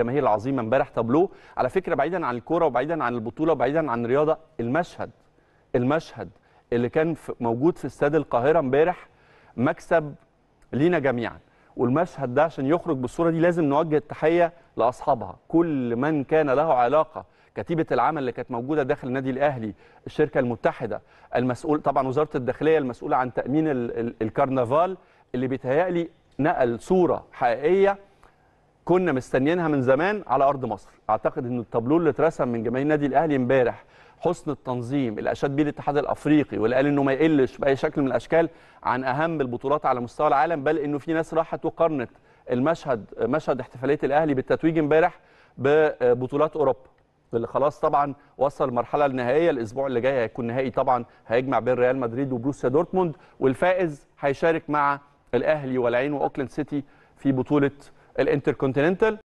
الجماهير العظيمه امبارح تابلو على فكره بعيدا عن الكوره وبعيدا عن البطوله وبعيدا عن الرياضه المشهد المشهد اللي كان موجود في استاد القاهره امبارح مكسب لينا جميعا والمشهد ده عشان يخرج بالصوره دي لازم نوجه التحيه لاصحابها كل من كان له علاقه كتيبه العمل اللي كانت موجوده داخل النادي الاهلي الشركه المتحده المسؤول طبعا وزاره الداخليه المسؤوله عن تامين الكرنفال اللي بيتهيألي نقل صوره حقيقيه كنا مستنيينها من زمان على ارض مصر اعتقد ان التابلو اللي اترسم من جماهير النادي الاهلي امبارح حسن التنظيم اللي اشاد بيه الاتحاد الافريقي واللي قال انه ما يقلش باي شكل من الاشكال عن اهم البطولات على مستوى العالم بل انه في ناس راحت وقارنت المشهد مشهد احتفاليه الاهلي بالتتويج امبارح ببطولات اوروبا اللي خلاص طبعا وصل المرحله النهائيه الاسبوع اللي جاي هيكون نهائي طبعا هيجمع بين ريال مدريد وبروسيا دورتموند والفائز هيشارك مع الاهلي والعين واوكلاند سيتي في بطوله الانتركونتيننتال